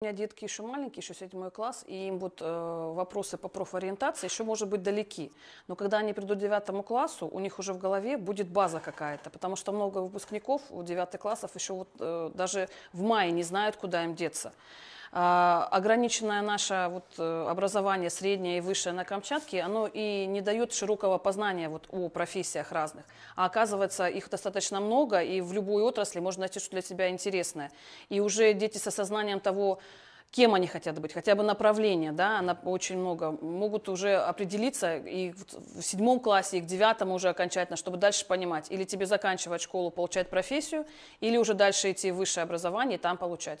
У меня детки еще маленькие, еще седьмой класс, и им вот э, вопросы по профориентации еще, может быть, далеки. Но когда они придут к девятому классу, у них уже в голове будет база какая-то, потому что много выпускников у девятых классов еще вот э, даже в мае не знают, куда им деться. А, ограниченное наше вот э, образование среднее и высшее на Камчатке, оно и не дает широкого познания вот о профессиях разных. А оказывается, их достаточно много, и в любой отрасли можно найти что то для себя интересное. И уже дети с осознанием того, кем они хотят быть, хотя бы направление, да, она очень много, могут уже определиться и в седьмом классе, и к девятому уже окончательно, чтобы дальше понимать, или тебе заканчивать школу, получать профессию, или уже дальше идти в высшее образование и там получать.